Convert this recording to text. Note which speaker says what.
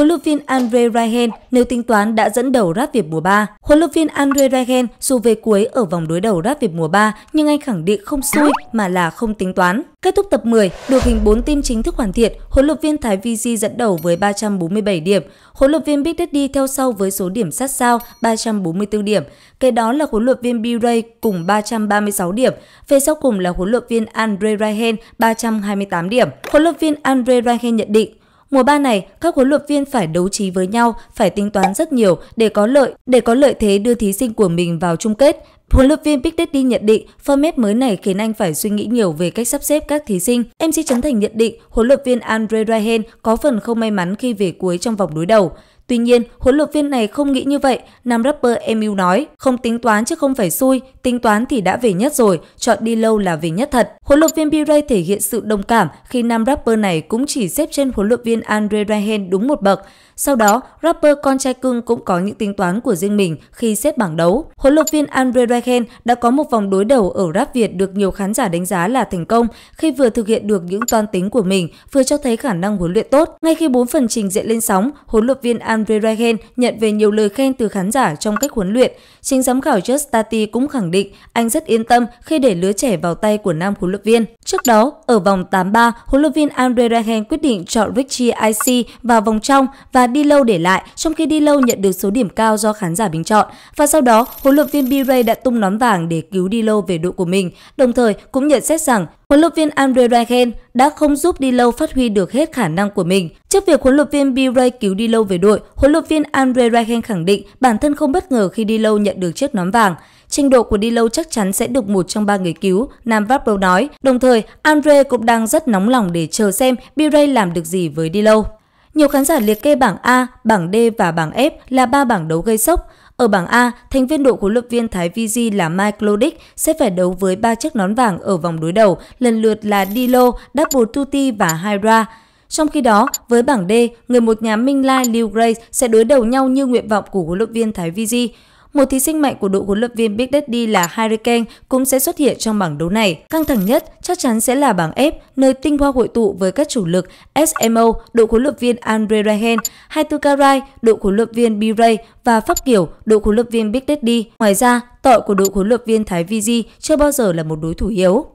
Speaker 1: Huấn luyện viên Andre Ryan nếu tính toán đã dẫn đầu rát Việt mùa 3. Huấn luyện viên Andre Ryan dù về cuối ở vòng đối đầu rát Việt mùa 3 nhưng anh khẳng định không xui mà là không tính toán. Kết thúc tập 10, được hình 4 team chính thức hoàn thiện, huấn luyện viên Thái VG dẫn đầu với 347 điểm, huấn luyện viên Big Daddy theo sau với số điểm sát sao 344 điểm, kế đó là huấn luyện viên B-Ray cùng 336 điểm, về sau cùng là huấn luyện viên Andre Ryan 328 điểm. Huấn luyện viên Andre Ryan nhận định Mùa ba này, các huấn luyện viên phải đấu trí với nhau, phải tính toán rất nhiều để có lợi để có lợi thế đưa thí sinh của mình vào chung kết. Huấn luyện viên Big Daddy nhận định format mới này khiến anh phải suy nghĩ nhiều về cách sắp xếp các thí sinh. MC Trấn Thành nhận định huấn luyện viên Andre Ryan có phần không may mắn khi về cuối trong vòng đối đầu. Tuy nhiên, huấn luyện viên này không nghĩ như vậy, nam rapper Emil nói. Không tính toán chứ không phải xui, tính toán thì đã về nhất rồi, chọn đi lâu là về nhất thật. Huấn luyện viên B-Ray thể hiện sự đồng cảm khi nam rapper này cũng chỉ xếp trên huấn luyện viên Andre Ryan đúng một bậc. Sau đó, rapper con trai cưng cũng có những tính toán của riêng mình khi xếp bảng đấu. Huấn luyện viên Andre Ryan đã có một vòng đối đầu ở rap Việt được nhiều khán giả đánh giá là thành công khi vừa thực hiện được những toan tính của mình, vừa cho thấy khả năng huấn luyện tốt. Ngay khi bốn phần trình diễn lên sóng, huấn luyện viên Andre Andre Ryan nhận về nhiều lời khen từ khán giả trong cách huấn luyện. Chính giám khảo Just Tati cũng khẳng định anh rất yên tâm khi để lứa trẻ vào tay của nam huấn luyện viên. Trước đó, ở vòng 8-3, huấn luyện viên Andre Ryan quyết định chọn Richie IC vào vòng trong và đi lâu để lại, trong khi đi lâu nhận được số điểm cao do khán giả bình chọn. Và sau đó, huấn luyện viên B-Ray đã tung nón vàng để cứu đi lâu về đội của mình, đồng thời cũng nhận xét rằng huấn luyện viên Andre Ryan đã không giúp Di Lâu phát huy được hết khả năng của mình. Trước việc huấn luyện viên B-Ray cứu Di Lâu về đội, huấn luyện viên Andre Ryan khẳng định bản thân không bất ngờ khi Di Lâu nhận được chiếc nón vàng. Trình độ của Di Lâu chắc chắn sẽ được một trong ba người cứu, Nam Vapro nói. Đồng thời, Andre cũng đang rất nóng lòng để chờ xem B-Ray làm được gì với Di Lâu. Nhiều khán giả liệt kê bảng A, bảng D và bảng F là ba bảng đấu gây sốc. Ở bảng A, thành viên đội huấn luyện viên Thái Viji là Mike Lodic sẽ phải đấu với ba chiếc nón vàng ở vòng đối đầu, lần lượt là Dilo, Double Tutti và Hydra. Trong khi đó, với bảng D, người một nhà Minh Lai Liu grace sẽ đối đầu nhau như nguyện vọng của huấn luyện viên Thái Viji. Một thí sinh mạnh của đội huấn luyện viên Big Daddy là Harry Kane cũng sẽ xuất hiện trong bảng đấu này. Căng thẳng nhất chắc chắn sẽ là bảng F, nơi tinh hoa hội tụ với các chủ lực SMO, đội huấn luyện viên Andre Ryan, 24 Karai, đội huấn luyện viên b và Pháp Kiểu, đội huấn luyện viên Big Daddy. Ngoài ra, tội của đội huấn luyện viên Thái Vigi chưa bao giờ là một đối thủ yếu.